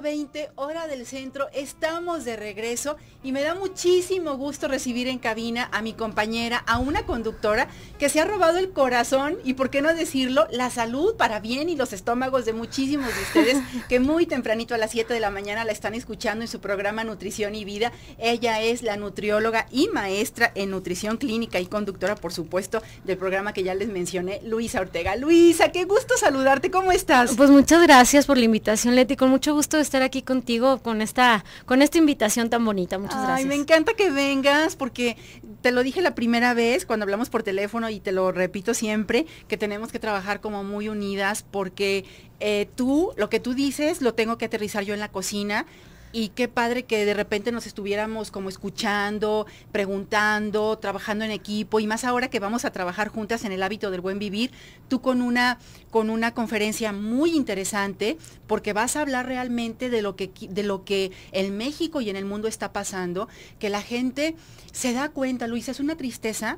20, hora del centro. Estamos de regreso y me da muchísimo gusto recibir en cabina a mi compañera, a una conductora que se ha robado el corazón y, por qué no decirlo, la salud para bien y los estómagos de muchísimos de ustedes que muy tempranito a las 7 de la mañana la están escuchando en su programa Nutrición y Vida. Ella es la nutrióloga y maestra en nutrición clínica y conductora, por supuesto, del programa que ya les mencioné, Luisa Ortega. Luisa, qué gusto saludarte. ¿Cómo estás? Pues muchas gracias por la invitación, Leti. Con mucho gusto estar aquí contigo con esta, con esta invitación tan bonita. Muchas gracias. Ay, me encanta que vengas porque te lo dije la primera vez cuando hablamos por teléfono y te lo repito siempre, que tenemos que trabajar como muy unidas porque eh, tú, lo que tú dices, lo tengo que aterrizar yo en la cocina y qué padre que de repente nos estuviéramos como escuchando, preguntando, trabajando en equipo y más ahora que vamos a trabajar juntas en el hábito del buen vivir, tú con una con una conferencia muy interesante porque vas a hablar realmente de lo que de lo que en México y en el mundo está pasando, que la gente se da cuenta, Luisa, es una tristeza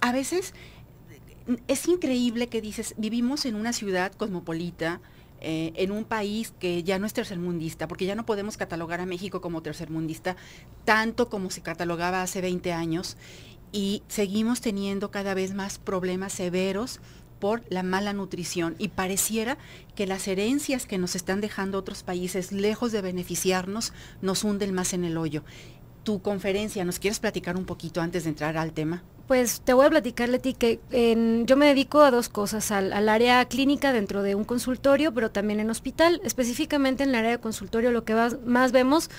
a veces es increíble que dices, vivimos en una ciudad cosmopolita, eh, en un país que ya no es tercermundista, porque ya no podemos catalogar a México como tercermundista tanto como se catalogaba hace 20 años y seguimos teniendo cada vez más problemas severos por la mala nutrición y pareciera que las herencias que nos están dejando otros países, lejos de beneficiarnos, nos hunden más en el hoyo. Tu conferencia, ¿nos quieres platicar un poquito antes de entrar al tema? Pues te voy a platicar, Leti, que yo me dedico a dos cosas, al, área clínica dentro de un consultorio, pero también en hospital. Específicamente en el área de consultorio lo que más, vemos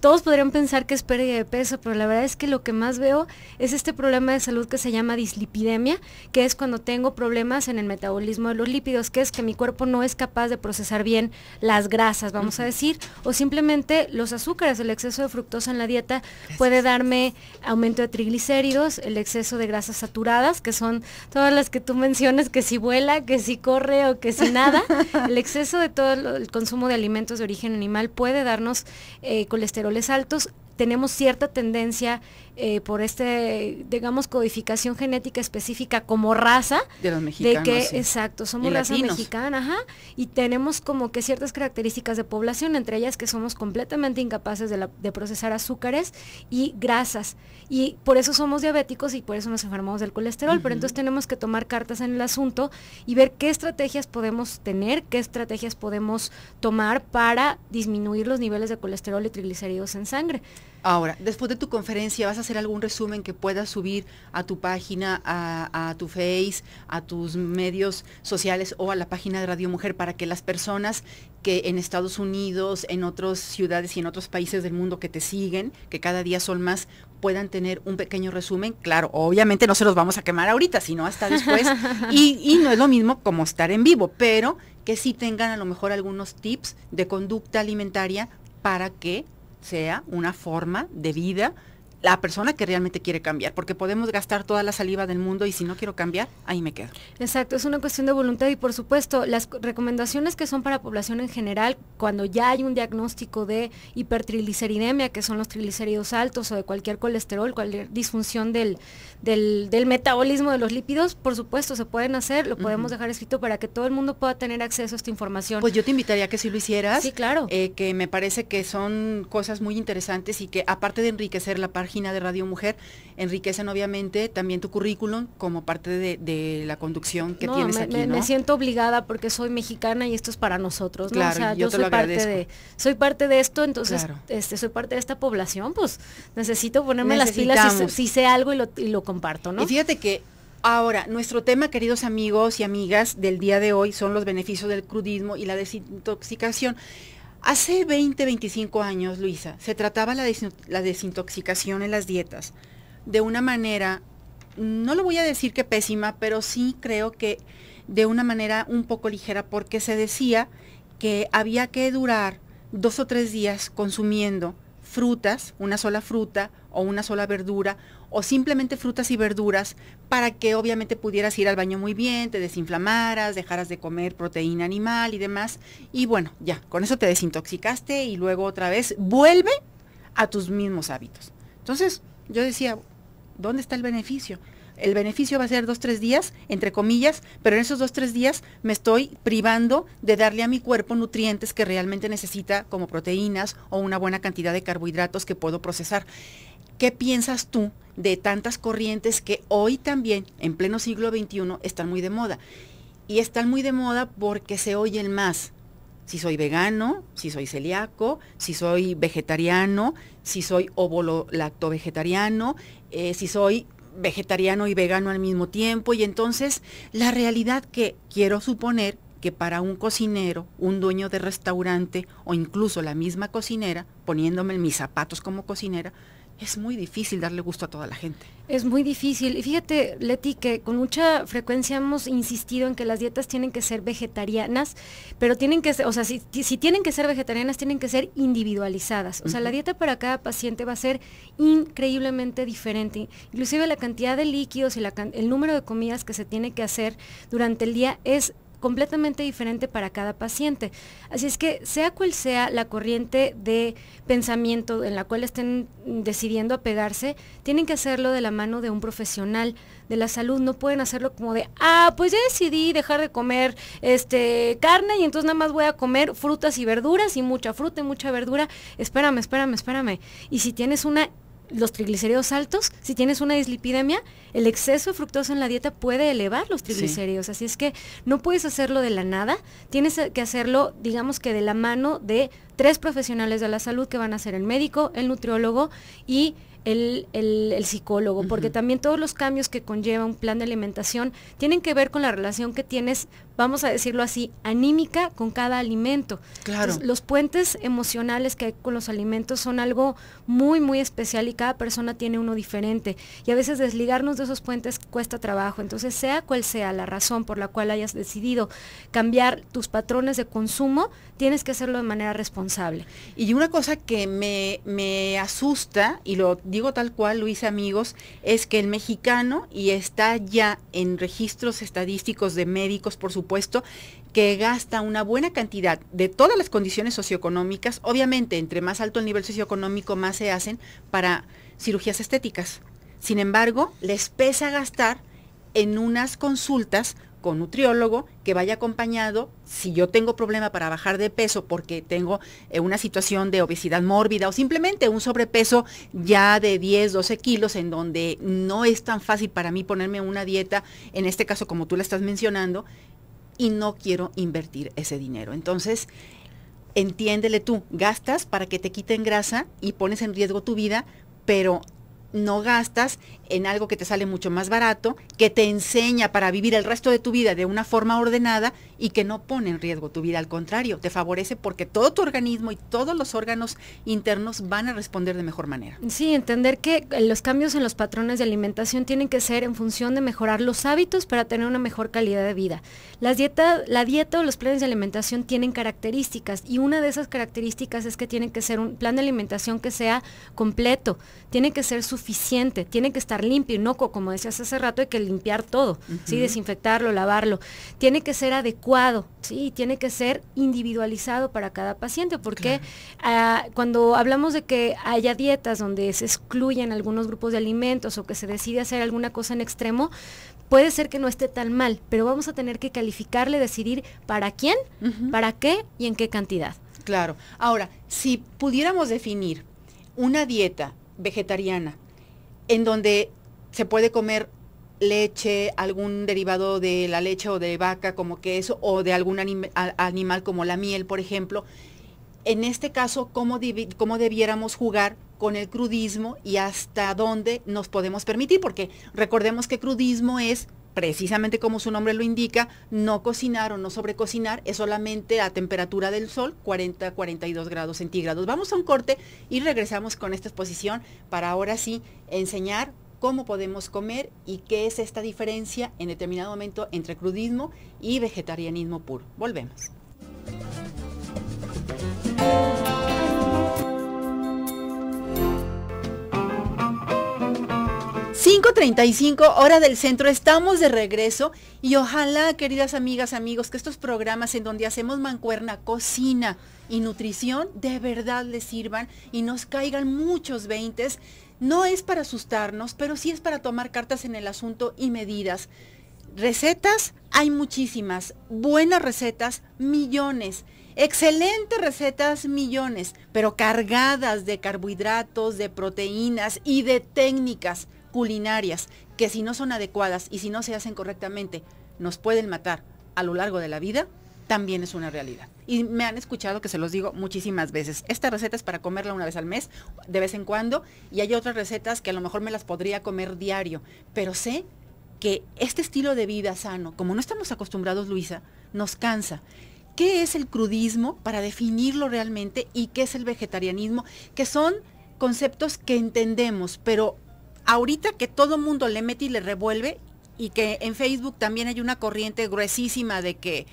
todos podrían pensar que es pérdida de peso, pero la verdad es que lo que más veo es este problema de salud que se llama dislipidemia, que es cuando tengo problemas en el metabolismo de los lípidos, que es que mi cuerpo no es capaz de procesar bien las grasas, vamos a decir, o simplemente los azúcares, el exceso de fructosa en la dieta puede darme aumento de triglicéridos, el exceso de grasas saturadas, que son todas las que tú mencionas, que si vuela, que si corre o que si nada. el exceso de todo el consumo de alimentos de origen animal puede darnos eh, colesteroles altos. Tenemos cierta tendencia eh, por este, digamos, codificación genética específica como raza. De los mexicanos. que, exacto, somos raza mexicana, ajá, y tenemos como que ciertas características de población, entre ellas que somos completamente incapaces de, procesar azúcares y grasas. Y por eso somos diabéticos y por eso nos enfermamos del colesterol, pero entonces tenemos que tomar cartas en el asunto y ver qué estrategias podemos tener, qué estrategias podemos tomar para disminuir los niveles de colesterol y triglicéridos en sangre. Ahora, después de tu conferencia, ¿vas a hacer algún resumen que puedas subir a tu página, a, tu Face, a tus medios sociales o a la página de Radio Mujer para que las personas que en Estados Unidos, en otras ciudades y en otros países del mundo que te siguen, que cada día son más, puedan tener un pequeño resumen? Claro, obviamente no se los vamos a quemar ahorita, sino hasta después. y, y no es lo mismo como estar en vivo, pero que sí tengan a lo mejor algunos tips de conducta alimentaria para que sea una forma de vida la persona que realmente quiere cambiar, porque podemos gastar toda la saliva del mundo y si no quiero cambiar, ahí me quedo. Exacto, es una cuestión de voluntad y por supuesto las recomendaciones que son para población en general, cuando ya hay un diagnóstico de hipertrigliceridemia, que son los triglicéridos altos o de cualquier colesterol, cualquier disfunción del, del, metabolismo de los lípidos, por supuesto se pueden hacer, lo podemos dejar escrito para que todo el mundo pueda tener acceso a esta información. Pues yo te invitaría que si lo hicieras, sí, claro. Eh, que me parece que son cosas muy interesantes y que aparte de enriquecer la página, de Radio Mujer, enriquecen obviamente también tu currículum como parte de, la conducción que tienes me, aquí. Me, siento obligada porque soy mexicana y esto es para nosotros, Claro, yo, soy parte de, soy parte de esto, entonces este, soy parte de esta población, pues necesito ponerme las pilas y si, sé algo y lo, y lo comparto, ¿no? Y fíjate que Ahora, nuestro tema, queridos amigos y amigas, del día de hoy son los beneficios del crudismo y la desintoxicación. Hace 20, 25 años, Luisa, se trataba la, la, desintoxicación en las dietas de una manera, no lo voy a decir que pésima, pero sí creo que de una manera un poco ligera, porque se decía que había que durar dos o tres días consumiendo frutas, una sola fruta o una sola verdura, o simplemente frutas y verduras, para que obviamente pudieras ir al baño muy bien, te desinflamaras, dejaras de comer proteína animal y demás. Y bueno, ya, con eso te desintoxicaste y luego otra vez vuelve a tus mismos hábitos. Entonces, yo decía, ¿dónde está el beneficio? el beneficio va a ser dos, tres días, entre comillas, pero en esos dos, tres días me estoy privando de darle a mi cuerpo nutrientes que realmente necesita, como proteínas o una buena cantidad de carbohidratos que puedo procesar. ¿Qué piensas tú de tantas corrientes que hoy también, en pleno siglo XXI, están muy de moda? Y están muy de moda porque se oyen más, si soy vegano, si soy celíaco, si soy vegetariano, si soy óvulo lacto vegetariano, eh, si soy vegetariano y vegano al mismo tiempo y entonces la realidad que quiero suponer que para un cocinero, un dueño de restaurante o incluso la misma cocinera, poniéndome mis zapatos como cocinera, es muy difícil darle gusto a toda la gente. Es muy difícil. Y fíjate, Leti, que con mucha frecuencia hemos insistido en que las dietas tienen que ser vegetarianas, pero tienen que ser, o sea, si, tienen que ser vegetarianas, tienen que ser individualizadas. O sea, la dieta para cada paciente va a ser increíblemente diferente. Inclusive la cantidad de líquidos y el número de comidas que se tiene que hacer durante el día es completamente diferente para cada paciente. Así es que sea cual sea la corriente de pensamiento en la cual estén decidiendo apegarse, tienen que hacerlo de la mano de un profesional de la salud. No pueden hacerlo como de, ah, pues ya decidí dejar de comer este, carne y entonces nada más voy a comer frutas y verduras y mucha fruta y mucha verdura. Espérame, espérame, espérame. Y si tienes una los triglicéridos altos, si tienes una dislipidemia, el exceso de fructosa en la dieta puede elevar los triglicéridos. Así es que no puedes hacerlo de la nada, tienes que hacerlo, digamos que de la mano de tres profesionales de la salud que van a ser el médico, el nutriólogo y el, el, psicólogo, porque también todos los cambios que conlleva un plan de alimentación tienen que ver con la relación que tienes vamos a decirlo así, anímica con cada alimento. Claro. los puentes emocionales que hay con los alimentos son algo muy, muy especial y cada persona tiene uno diferente. Y a veces desligarnos de esos puentes cuesta trabajo. Entonces, sea cual sea la razón por la cual hayas decidido cambiar tus patrones de consumo, tienes que hacerlo de manera responsable. Y una cosa que me, me asusta, y lo digo tal cual, Luis, amigos, es que el mexicano, y está ya en registros estadísticos de médicos, por supuesto, puesto que gasta una buena cantidad de todas las condiciones socioeconómicas, obviamente entre más alto el nivel socioeconómico más se hacen para cirugías estéticas. Sin embargo, les pesa gastar en unas consultas con nutriólogo que vaya acompañado, si yo tengo problema para bajar de peso porque tengo eh, una situación de obesidad mórbida o simplemente un sobrepeso ya de 10, 12 kilos en donde no es tan fácil para mí ponerme una dieta, en este caso como tú la estás mencionando, y no quiero invertir ese dinero. Entonces, entiéndele tú, gastas para que te quiten grasa y pones en riesgo tu vida, pero no gastas en algo que te sale mucho más barato, que te enseña para vivir el resto de tu vida de una forma ordenada y que no pone en riesgo tu vida, al contrario, te favorece porque todo tu organismo y todos los órganos internos van a responder de mejor manera. Sí, entender que eh, los cambios en los patrones de alimentación tienen que ser en función de mejorar los hábitos para tener una mejor calidad de vida. la dieta o los planes de alimentación tienen características y una de esas características es que tiene que ser un plan de alimentación que sea completo, tiene que ser suficiente, tiene que estar limpio limpio, no como decías hace rato, hay que limpiar todo, ¿sí? desinfectarlo, lavarlo. Tiene que ser adecuado, ¿sí? tiene que ser individualizado para cada paciente, porque ah, cuando hablamos de que haya dietas donde se excluyen algunos grupos de alimentos o que se decide hacer alguna cosa en extremo, puede ser que no esté tan mal, pero vamos a tener que calificarle, decidir para quién, para qué y en qué cantidad. Claro. Ahora, si pudiéramos definir una dieta vegetariana en donde se puede comer leche, algún derivado de la leche o de vaca como queso o de algún animal como la miel, por ejemplo. En este caso, ¿cómo, ¿cómo debiéramos jugar con el crudismo y hasta dónde nos podemos permitir? Porque recordemos que crudismo es precisamente como su nombre lo indica, no cocinar o no sobrecocinar es solamente a temperatura del sol, 40, 42 grados centígrados. Vamos a un corte y regresamos con esta exposición para ahora sí enseñar cómo podemos comer y qué es esta diferencia en determinado momento entre crudismo y vegetarianismo puro. Volvemos. 5.35 hora del centro, estamos de regreso y ojalá, queridas amigas, amigos, que estos programas en donde hacemos mancuerna, cocina y nutrición de verdad les sirvan y nos caigan muchos veintes. No es para asustarnos, pero sí es para tomar cartas en el asunto y medidas. Recetas, hay muchísimas. Buenas recetas, millones. Excelentes recetas, millones, pero cargadas de carbohidratos, de proteínas y de técnicas culinarias que si no son adecuadas y si no se hacen correctamente nos pueden matar a lo largo de la vida, también es una realidad. Y me han escuchado que se los digo muchísimas veces. Esta receta es para comerla una vez al mes, de vez en cuando, y hay otras recetas que a lo mejor me las podría comer diario, pero sé que este estilo de vida sano, como no estamos acostumbrados, Luisa, nos cansa. ¿Qué es el crudismo para definirlo realmente y qué es el vegetarianismo? Que son conceptos que entendemos, pero ahorita que todo mundo le mete y le revuelve y que en Facebook también hay una corriente gruesísima de que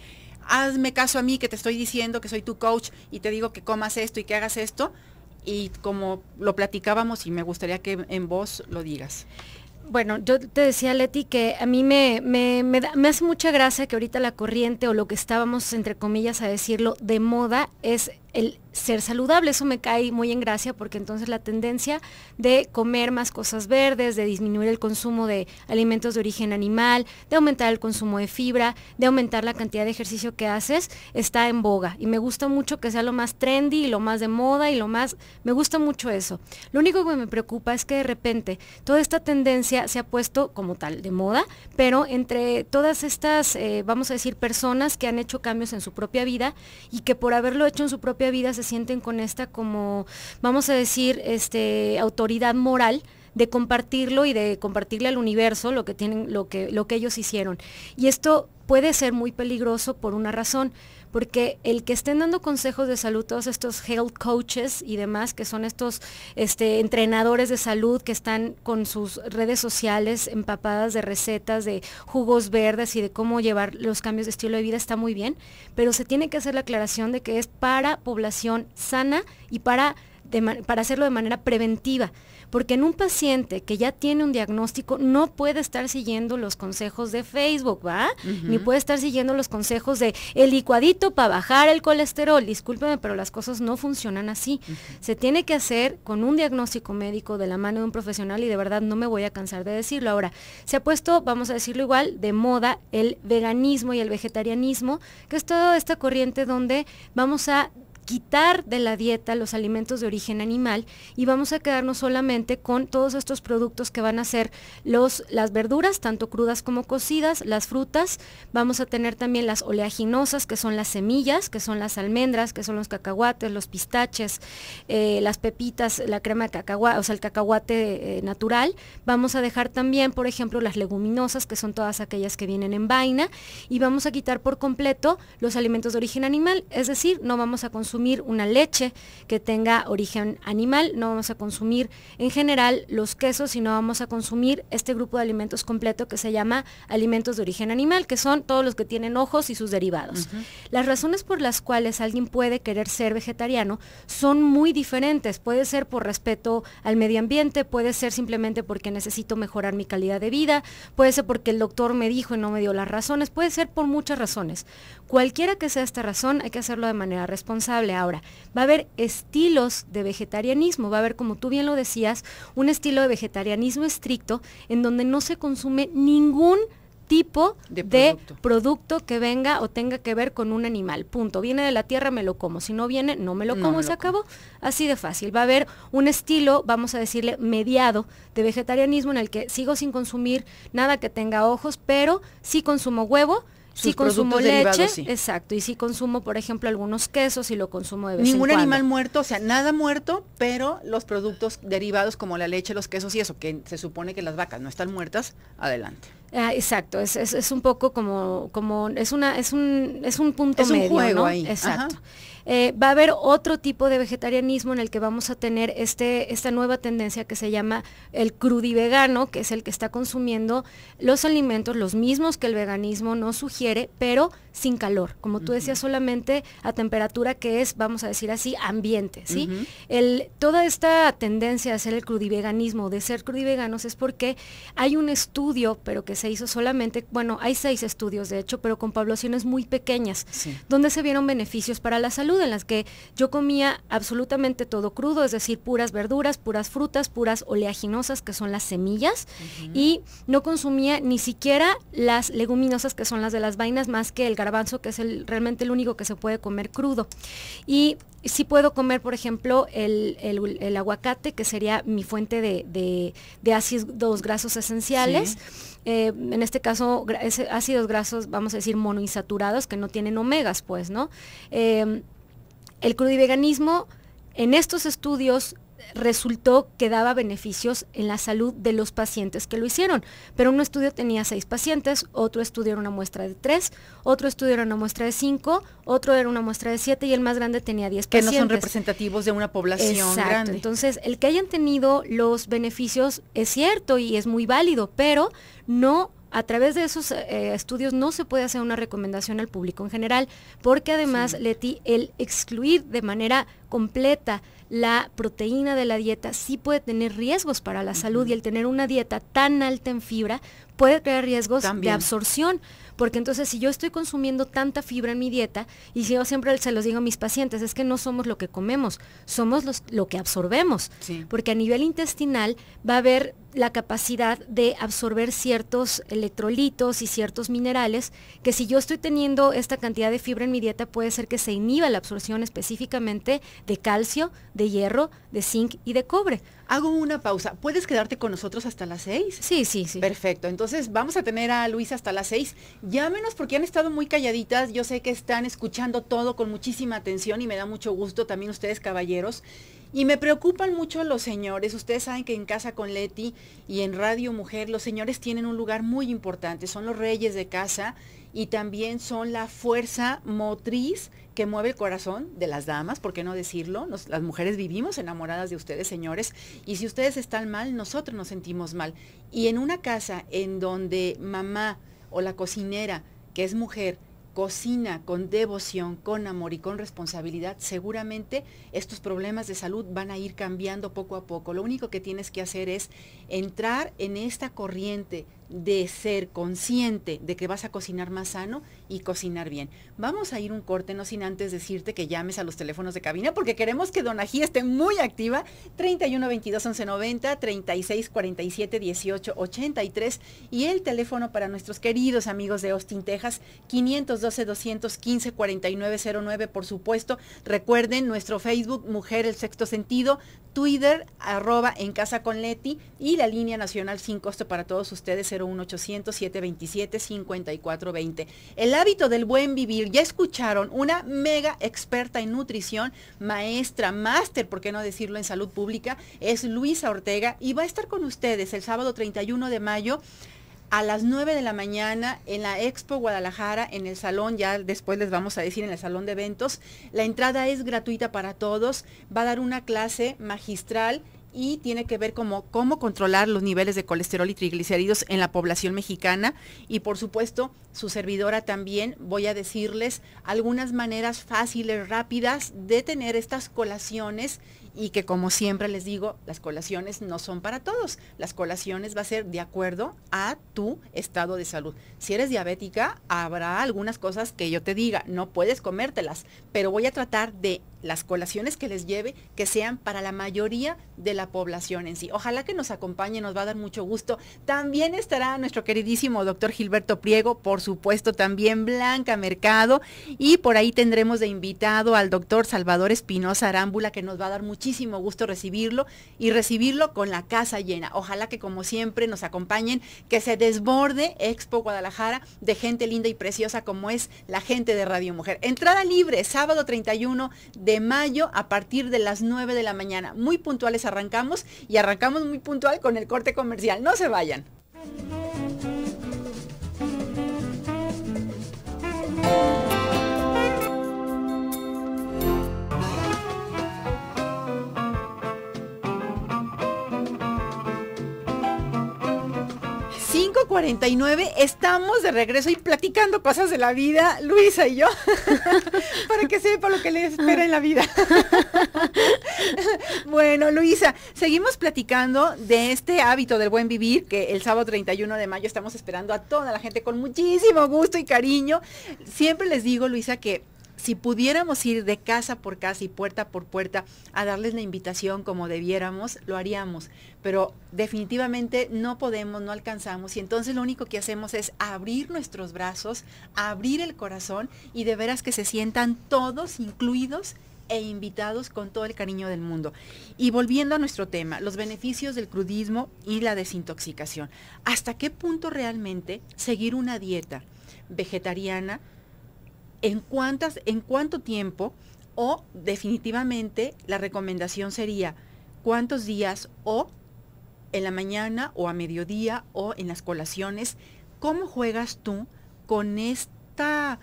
hazme caso a mí que te estoy diciendo que soy tu coach y te digo que comas esto y que hagas esto. Y como lo platicábamos y me gustaría que en vos lo digas. Bueno, yo te decía, Leti, que a mí me, me, hace mucha gracia que ahorita la corriente o lo que estábamos, entre comillas, a decirlo, de moda es el ser saludable. Eso me cae muy en gracia porque entonces la tendencia de comer más cosas verdes, de disminuir el consumo de alimentos de origen animal, de aumentar el consumo de fibra, de aumentar la cantidad de ejercicio que haces, está en boga. Y me gusta mucho que sea lo más trendy y lo más de moda y lo más... Me gusta mucho eso. Lo único que me preocupa es que de repente toda esta tendencia se ha puesto como tal de moda, pero entre todas estas, eh, vamos a decir, personas que han hecho cambios en su propia vida y que por haberlo hecho en su propia vida se sienten con esta como, vamos a decir, este, autoridad moral de compartirlo y de compartirle al universo lo que tienen, lo que, lo que ellos hicieron. Y esto puede ser muy peligroso por una razón porque el que estén dando consejos de salud, todos estos health coaches y demás, que son estos este, entrenadores de salud que están con sus redes sociales empapadas de recetas, de jugos verdes y de cómo llevar los cambios de estilo de vida, está muy bien, pero se tiene que hacer la aclaración de que es para población sana y para para hacerlo de manera preventiva, porque en un paciente que ya tiene un diagnóstico no puede estar siguiendo los consejos de Facebook, ¿va? Ni puede estar siguiendo los consejos de el licuadito para bajar el colesterol. Discúlpeme, pero las cosas no funcionan así. Se tiene que hacer con un diagnóstico médico de la mano de un profesional y de verdad no me voy a cansar de decirlo. Ahora, se ha puesto, vamos a decirlo igual, de moda el veganismo y el vegetarianismo, que es toda esta corriente donde vamos a quitar de la dieta los alimentos de origen animal y vamos a quedarnos solamente con todos estos productos que van a ser los, las verduras, tanto crudas como cocidas, las frutas, vamos a tener también las oleaginosas, que son las semillas, que son las almendras, que son los cacahuates, los pistaches, eh, las pepitas, la crema de cacahuate, o sea, el cacahuate eh, natural. Vamos a dejar también, por ejemplo, las leguminosas, que son todas aquellas que vienen en vaina, y vamos a quitar por completo los alimentos de origen animal, es decir, no vamos a consumir una leche que tenga origen animal, no vamos a consumir en general los quesos, sino vamos a consumir este grupo de alimentos completo que se llama alimentos de origen animal, que son todos los que tienen ojos y sus derivados. Las razones por las cuales alguien puede querer ser vegetariano son muy diferentes. Puede ser por respeto al medio ambiente, puede ser simplemente porque necesito mejorar mi calidad de vida, puede ser porque el doctor me dijo y no me dio las razones, puede ser por muchas razones. Cualquiera que sea esta razón, hay que hacerlo de manera responsable. Ahora, va a haber estilos de vegetarianismo, va a haber, como tú bien lo decías, un estilo de vegetarianismo estricto en donde no se consume ningún tipo de producto. que venga o tenga que ver con un animal. Punto. Viene de la tierra, me lo como. Si no viene, no me lo como. se acabó. Así de fácil. Va a haber un estilo, vamos a decirle, mediado de vegetarianismo en el que sigo sin consumir nada que tenga ojos, pero sí consumo huevo, si consumo leche, exacto, y si consumo, por ejemplo, algunos quesos y lo consumo de vez Ningún en cuando. animal muerto, o sea, nada muerto, pero los productos derivados como la leche, los quesos y eso, que se supone que las vacas no están muertas, adelante. Ah, exacto, es, un poco como, como es, una, es, un, es un punto es medio. Un juego ahí. Exacto. Eh, va a haber otro tipo de vegetarianismo en el que vamos a tener este, esta nueva tendencia que se llama el crudivegano, que es el que está consumiendo los alimentos, los mismos que el veganismo nos sugiere, pero sin calor, como tú decías, solamente a temperatura que es, vamos a decir así, ambiente. ¿sí? el, toda esta tendencia a ser el crudiveganismo, de ser crudiveganos, es porque hay un estudio, pero que se hizo solamente, bueno, hay seis estudios de hecho, pero con poblaciones muy pequeñas, donde se vieron beneficios para la salud, en las que yo comía absolutamente todo crudo, es decir, puras verduras, puras frutas, puras oleaginosas, que son las semillas, y no consumía ni siquiera las leguminosas, que son las de las vainas, más que el garbanzo, que es el, realmente el único que se puede comer crudo. Y sí puedo comer, por ejemplo, el, aguacate, que sería mi fuente de, de, ácidos grasos esenciales. Eh, en este caso, ácidos grasos, vamos a decir, monoinsaturados, que no tienen omegas, pues, ¿no? Eh, el crudiveganismo, en estos estudios resultó que daba beneficios en la salud de los pacientes que lo hicieron. Pero un estudio tenía seis pacientes, otro estudio era una muestra de tres, otro estudio era una muestra de cinco, otro era una muestra de siete y el más grande tenía diez pacientes. Que no son representativos de una población Exacto. Entonces, el que hayan tenido los beneficios es cierto y es muy válido, pero no a través de esos eh, estudios no se puede hacer una recomendación al público en general, porque además, Leti, el excluir de manera completa la proteína de la dieta sí puede tener riesgos para la salud y el tener una dieta tan alta en fibra puede crear riesgos de absorción, porque entonces si yo estoy consumiendo tanta fibra en mi dieta, y yo siempre se los digo a mis pacientes, es que no somos lo que comemos, somos lo que absorbemos, porque a nivel intestinal va a haber la capacidad de absorber ciertos electrolitos y ciertos minerales, que si yo estoy teniendo esta cantidad de fibra en mi dieta, puede ser que se inhiba la absorción específicamente de calcio, de hierro, de zinc y de cobre. Hago una pausa. ¿Puedes quedarte con nosotros hasta las seis Sí, sí, sí. Perfecto. Entonces vamos a tener a luis hasta las seis. Llámenos porque han estado muy calladitas. Yo sé que están escuchando todo con muchísima atención y me da mucho gusto también ustedes, caballeros. Y me preocupan mucho los señores. Ustedes saben que en Casa con Leti y en Radio Mujer los señores tienen un lugar muy importante. Son los reyes de casa y también son la fuerza motriz que mueve el corazón de las damas, ¿por qué no decirlo? las mujeres vivimos enamoradas de ustedes, señores, y si ustedes están mal, nosotros nos sentimos mal. Y en una casa en donde mamá o la cocinera, que es mujer, cocina con devoción, con amor y con responsabilidad, seguramente estos problemas de salud van a ir cambiando poco a poco. Lo único que tienes que hacer es entrar en esta corriente de ser consciente de que vas a cocinar más sano y cocinar bien. Vamos a ir un corte, no sin antes decirte que llames a los teléfonos de cabina porque queremos que Donají esté muy activa. 31 22 11 90, 36 47 18 83 y el teléfono para nuestros queridos amigos de Austin, Texas, 512 215 4909, por supuesto. Recuerden nuestro Facebook, Mujer el Sexto Sentido, Twitter, arroba en casa con Leti y la línea nacional sin costo para todos ustedes, 800 727 5420. El hábito del buen vivir. Ya escucharon, una mega experta en nutrición, maestra, máster, por qué no decirlo, en salud pública, es Luisa Ortega y va a estar con ustedes el sábado 31 de mayo a las 9 de la mañana en la Expo Guadalajara, en el salón, ya después les vamos a decir en el salón de eventos. La entrada es gratuita para todos. Va a dar una clase magistral y tiene que ver como cómo controlar los niveles de colesterol y triglicéridos en la población mexicana y por supuesto su servidora también voy a decirles algunas maneras fáciles, rápidas de tener estas colaciones y que como siempre les digo, las colaciones no son para todos. Las colaciones va a ser de acuerdo a tu estado de salud. Si eres diabética, habrá algunas cosas que yo te diga, no puedes comértelas, pero voy a tratar de las colaciones que les lleve que sean para la mayoría de la población en sí. Ojalá que nos acompañe, nos va a dar mucho gusto. También estará nuestro queridísimo doctor Gilberto Priego, por supuesto también Blanca Mercado y por ahí tendremos de invitado al doctor Salvador Espinosa Arámbula que nos va a dar muchísimo muchísimo gusto recibirlo y recibirlo con la casa llena. Ojalá que como siempre nos acompañen, que se desborde Expo Guadalajara de gente linda y preciosa como es la gente de Radio Mujer. Entrada libre, sábado 31 de mayo a partir de las 9 de la mañana. Muy puntuales arrancamos y arrancamos muy puntual con el corte comercial. No se vayan. 49 estamos de regreso y platicando cosas de la vida, Luisa y yo, para que sepa lo que le espera en la vida. bueno, Luisa, seguimos platicando de este hábito del buen vivir que el sábado 31 de mayo estamos esperando a toda la gente con muchísimo gusto y cariño. Siempre les digo, Luisa, que si pudiéramos ir de casa por casa y puerta por puerta a darles la invitación como debiéramos, lo haríamos. Pero definitivamente no podemos, no alcanzamos. Y entonces lo único que hacemos es abrir nuestros brazos, abrir el corazón y de veras que se sientan todos incluidos e invitados con todo el cariño del mundo. Y volviendo a nuestro tema, los beneficios del crudismo y la desintoxicación. ¿Hasta qué punto realmente seguir una dieta vegetariana, en, en cuánto tiempo o definitivamente la recomendación sería cuántos días o en la mañana o a mediodía o en las colaciones, ¿cómo juegas tú con esta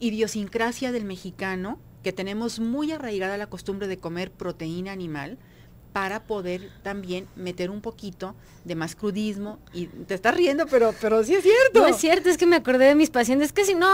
idiosincrasia del mexicano que tenemos muy arraigada la costumbre de comer proteína animal? para poder también meter un poquito de más crudismo. Y te estás riendo, pero, pero sí es cierto. No es cierto, es que me acordé de mis pacientes que si no,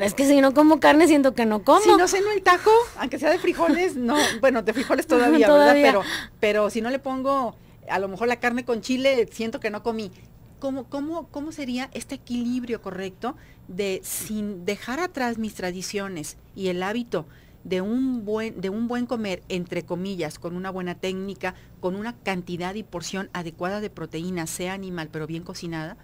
es que si no como carne siento que no como. Si no ceno el taco, aunque sea de frijoles, no, bueno, de frijoles todavía, ¿verdad? Pero, pero si no le pongo a lo mejor la carne con chile, siento que no comí. ¿Cómo, cómo, cómo sería este equilibrio correcto de sin dejar atrás mis tradiciones y el hábito de un buen, comer, entre comillas, con una buena técnica, con una cantidad y porción adecuada de proteína, sea animal, pero bien cocinada,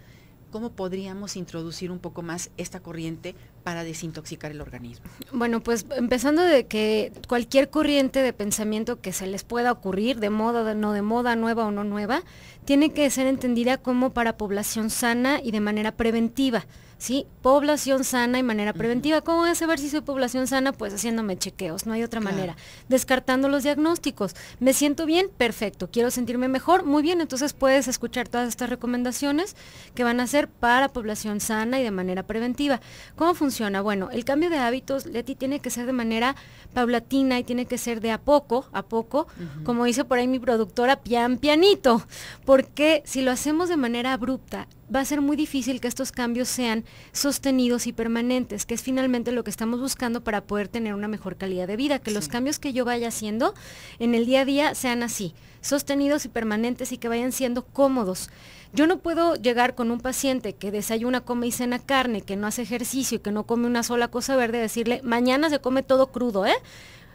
¿cómo podríamos introducir un poco más esta corriente para desintoxicar el organismo? Bueno, pues empezando de que cualquier corriente de pensamiento que se les pueda ocurrir, de moda, no de moda, nueva o no nueva, tiene que ser entendida como para población sana y de manera preventiva. ¿sí? Población sana y manera preventiva. ¿Cómo voy a saber si soy población sana? Pues haciéndome chequeos, no hay otra manera. Descartando los diagnósticos. ¿Me siento bien? Perfecto. ¿Quiero sentirme mejor? Muy bien, entonces puedes escuchar todas estas recomendaciones que van a ser para población sana y de manera preventiva. ¿Cómo funciona? Bueno, el cambio de hábitos, Leti, tiene que ser de manera paulatina y tiene que ser de a poco, a poco, como dice por ahí mi productora, pian pianito, porque si lo hacemos de manera abrupta, va a ser muy difícil que estos cambios sean sostenidos y permanentes, que es finalmente lo que estamos buscando para poder tener una mejor calidad de vida, que los cambios que yo vaya haciendo en el día a día sean así, sostenidos y permanentes y que vayan siendo cómodos. Yo no puedo llegar con un paciente que desayuna, come y cena carne, que no hace ejercicio y que no come una sola cosa verde, decirle, mañana se come todo crudo, ¿eh?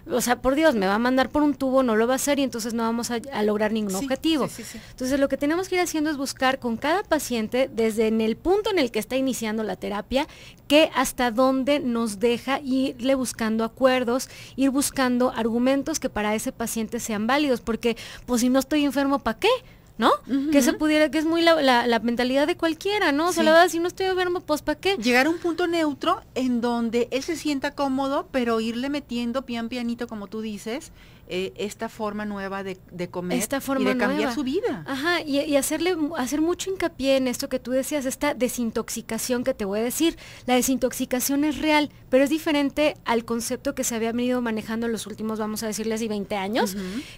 o sea, por Dios, me va a mandar por un tubo, no lo va a hacer y entonces no vamos a, lograr ningún objetivo. entonces lo que tenemos que ir haciendo es buscar con cada paciente, desde en el punto en el que está iniciando la terapia, que hasta dónde nos deja irle buscando acuerdos, ir buscando argumentos que para ese paciente sean válidos, porque pues si no estoy enfermo, ¿para qué? ¿no? Que se pudiera, que es muy la, mentalidad de cualquiera, ¿no? O sea, la verdad, si no estoy enfermo, pues ¿para qué? Llegar a un punto neutro en donde él se sienta cómodo, pero irle metiendo pian pianito, como tú dices, eh, esta forma nueva de, comer y de cambiar su vida. Ajá, y, hacerle, hacer mucho hincapié en esto que tú decías, esta desintoxicación que te voy a decir. La desintoxicación es real, pero es diferente al concepto que se había venido manejando en los últimos, vamos a decirles, y 20 años,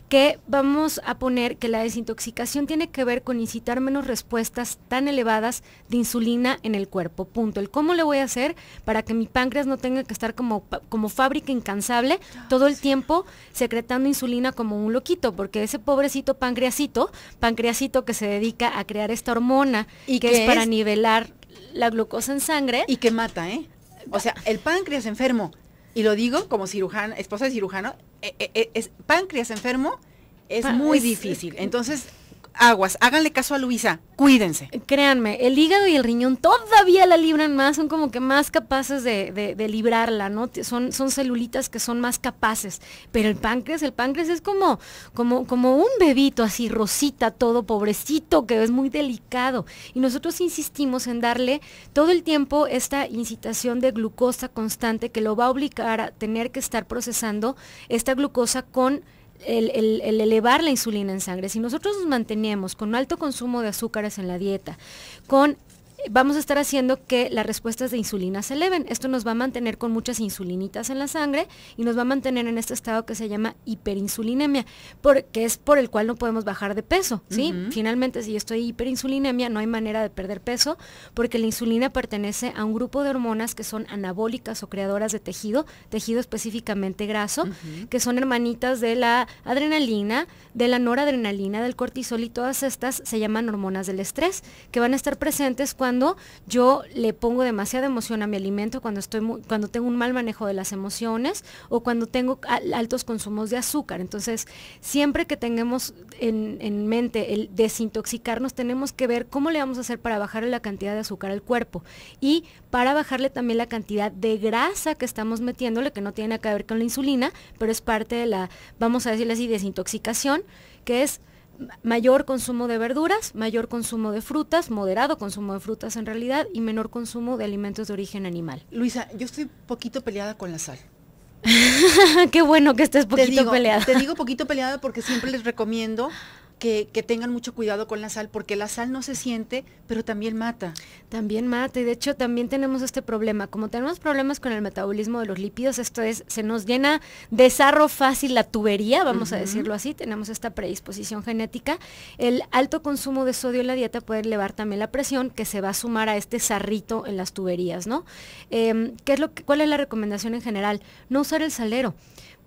que vamos a poner que la desintoxicación tiene que ver con incitar menos respuestas tan elevadas de insulina en el cuerpo. Punto. El cómo le voy a hacer para que mi páncreas no tenga que estar como, como fábrica incansable, todo el tiempo secretando insulina como un loquito, porque ese pobrecito pancreasito, pancreasito que se dedica a crear esta hormona y que es, para nivelar la glucosa en sangre. Y que mata, ¿eh? O sea, el páncreas enfermo, y lo digo como cirujano, esposa de cirujano, eh, eh, eh, es, páncreas enfermo es muy difícil. Entonces, aguas, háganle caso a Luisa, cuídense. Créanme, el hígado y el riñón todavía la libran más, son como que más capaces de, librarla, ¿no? Son, son celulitas que son más capaces, pero el páncreas, el páncreas es como, como, como un bebito así, rosita, todo pobrecito, que es muy delicado. Y nosotros insistimos en darle todo el tiempo esta incitación de glucosa constante que lo va a obligar a tener que estar procesando esta glucosa con el, el, elevar la insulina en sangre, si nosotros nos mantenemos con alto consumo de azúcares en la dieta, con vamos a estar haciendo que las respuestas de insulina se eleven. Esto nos va a mantener con muchas insulinitas en la sangre y nos va a mantener en este estado que se llama hiperinsulinemia, que es por el cual no podemos bajar de peso, ¿sí? Finalmente, si yo estoy hiperinsulinemia, no hay manera de perder peso, porque la insulina pertenece a un grupo de hormonas que son anabólicas o creadoras de tejido, tejido específicamente graso, que son hermanitas de la adrenalina, de la noradrenalina, del cortisol y todas estas se llaman hormonas del estrés, que van a estar presentes cuando yo le pongo demasiada emoción a mi alimento, cuando, estoy cuando tengo un mal manejo de las emociones o cuando tengo altos consumos de azúcar. Entonces, siempre que tengamos en, en mente el desintoxicarnos, tenemos que ver cómo le vamos a hacer para bajarle la cantidad de azúcar al cuerpo y para bajarle también la cantidad de grasa que estamos metiéndole, que no tiene nada que ver con la insulina, pero es parte de la, vamos a decirle así, desintoxicación, que es mayor consumo de verduras, mayor consumo de frutas, moderado consumo de frutas en realidad y menor consumo de alimentos de origen animal. Luisa, yo estoy poquito peleada con la sal. Qué bueno que estés poquito peleada. Te digo poquito peleada porque siempre les recomiendo que, tengan mucho cuidado con la sal, porque la sal no se siente, pero también mata. También mata, y de hecho también tenemos este problema. Como tenemos problemas con el metabolismo de los lípidos, esto es, se nos llena de sarro fácil la tubería, vamos a decirlo así, tenemos esta predisposición genética. El alto consumo de sodio en la dieta puede elevar también la presión, que se va a sumar a este sarrito en las tuberías, ¿no? Em, ¿qué es lo ¿Cuál es la recomendación en general? No usar el salero.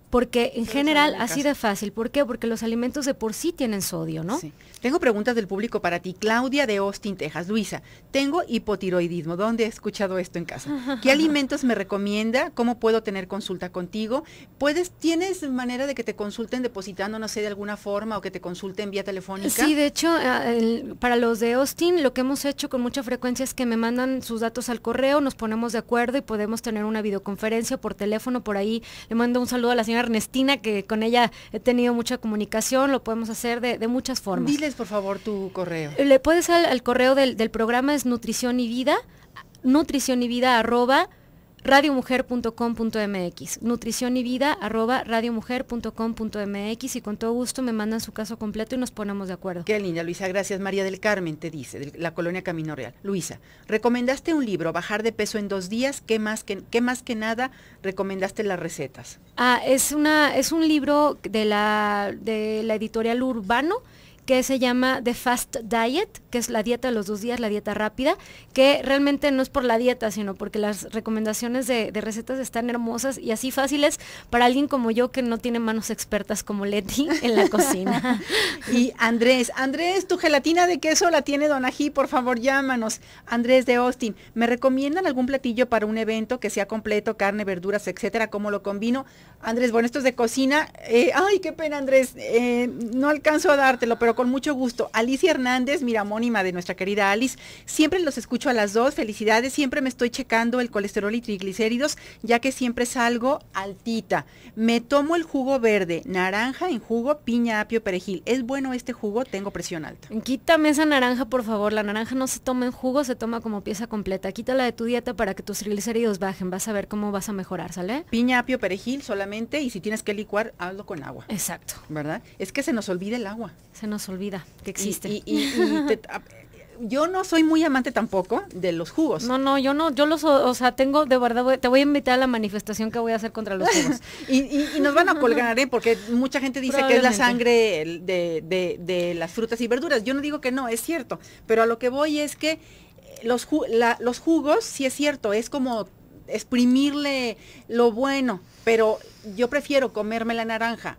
Porque en general así de fácil. ¿Por qué? Porque los alimentos de por sí tienen sodio, ¿no? Sí. Tengo preguntas del público para ti. Claudia de Austin, Texas. Luisa, tengo hipotiroidismo. ¿Dónde he escuchado esto en casa? ¿Qué alimentos me recomienda? ¿Cómo puedo tener consulta contigo? ¿Puedes, ¿Tienes manera de que te consulten depositando, no sé, de alguna forma o que te consulten vía telefónica? Sí, de hecho, para los de Austin lo que hemos hecho con mucha frecuencia es que me mandan sus datos al correo, nos ponemos de acuerdo y podemos tener una videoconferencia por teléfono por ahí. Le mando un saludo a la señora Ernestina, que con ella he tenido mucha comunicación, lo podemos hacer de, muchas formas. Diles, por favor, tu correo. Le puedes al, correo del, programa, es nutrición y vida, nutrición y vida arroba radiomujer.com.mx, nutrición y vida arroba radiomujer.com.mx y con todo gusto me mandan su caso completo y nos ponemos de acuerdo. Qué linda, Luisa, gracias. María del Carmen te dice, de la colonia Camino Real. Luisa, recomendaste un libro, Bajar de peso en dos días, ¿qué más que, más que nada recomendaste las recetas? Ah, es, una, es un libro de de la editorial Urbano, que se llama The Fast Diet, que es la dieta de los dos días, la dieta rápida, que realmente no es por la dieta, sino porque las recomendaciones de, recetas están hermosas y así fáciles para alguien como yo que no tiene manos expertas como Leti en la cocina. y Andrés, Andrés, tu gelatina de queso la tiene Don Ají, por favor llámanos. Andrés de Austin, ¿me recomiendan algún platillo para un evento que sea completo, carne, verduras, etcétera? ¿Cómo lo combino? Andrés, bueno, esto es de cocina. Eh, ay, qué pena, Andrés. Eh, no alcanzo a dártelo, pero con mucho gusto. Alicia Hernández, miramónima de nuestra querida Alice. Siempre los escucho a las dos. Felicidades. Siempre me estoy checando el colesterol y triglicéridos, ya que siempre salgo altita. Me tomo el jugo verde, naranja en jugo, piña, apio, perejil. ¿Es bueno este jugo? Tengo presión alta. Quítame esa naranja, por favor. La naranja no se toma en jugo, se toma como pieza completa. Quítala de tu dieta para que tus triglicéridos bajen. Vas a ver cómo vas a mejorar, ¿sale? Piña, apio, perejil solamente y si tienes que licuar, hazlo con agua. Exacto. ¿Verdad? Es que se nos olvida el agua. Se nos olvida que existe. Y, yo no soy muy amante tampoco de los jugos. No, no, yo no, yo los, o sea, tengo, de verdad, te voy a invitar a la manifestación que voy a hacer contra los jugos. y, y, nos van a colgar, ¿eh? Porque mucha gente dice que es la sangre de, las frutas y verduras. Yo no digo que no, es cierto, pero a lo que voy es que eh, los, los jugos, sí es cierto, es como exprimirle lo bueno, pero yo prefiero comerme la naranja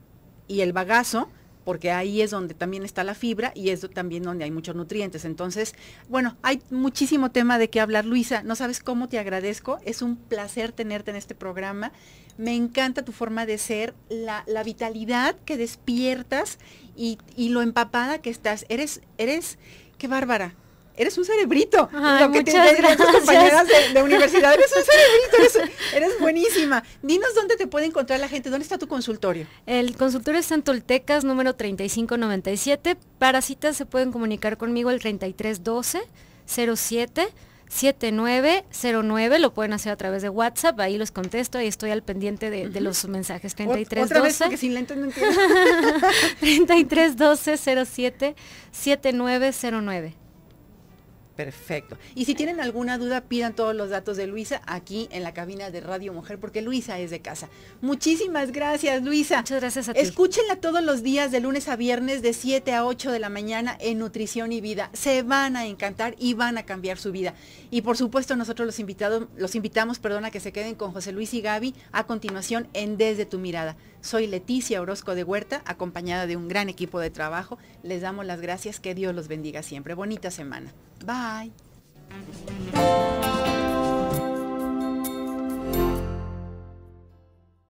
y el bagazo porque ahí es donde también está la fibra y es también donde hay muchos nutrientes. Entonces, bueno, hay muchísimo tema de qué hablar. Luisa, no sabes cómo te agradezco. Es un placer tenerte en este programa. Me encanta tu forma de ser, la, vitalidad que despiertas y, y, lo empapada que estás. Eres, eres, qué bárbara eres un cerebrito. lo que te, tus compañeras de, universidad, eres un cerebrito, eres, buenísima. Dinos dónde te puede encontrar la gente, dónde está tu consultorio. El consultorio es en Toltecas, número 3597. Para citas se pueden comunicar conmigo al 3312 07 lo pueden hacer a través de WhatsApp, ahí los contesto, ahí estoy al pendiente de, los mensajes 3312. Otra vez sin lento no entiendo. 3312 Perfecto. Y si tienen alguna duda, pidan todos los datos de Luisa aquí en la cabina de Radio Mujer, porque Luisa es de casa. Muchísimas gracias, Luisa. Muchas gracias a ti. Escúchenla todos los días, de lunes a viernes, de 7 a 8 de la mañana en Nutrición y Vida. Se van a encantar y van a cambiar su vida. Y por supuesto, nosotros los, invitados, los invitamos perdona, a que se queden con José Luis y Gaby a continuación en Desde tu Mirada. Soy Leticia Orozco de Huerta, acompañada de un gran equipo de trabajo. Les damos las gracias, que Dios los bendiga siempre. Bonita semana. Bye.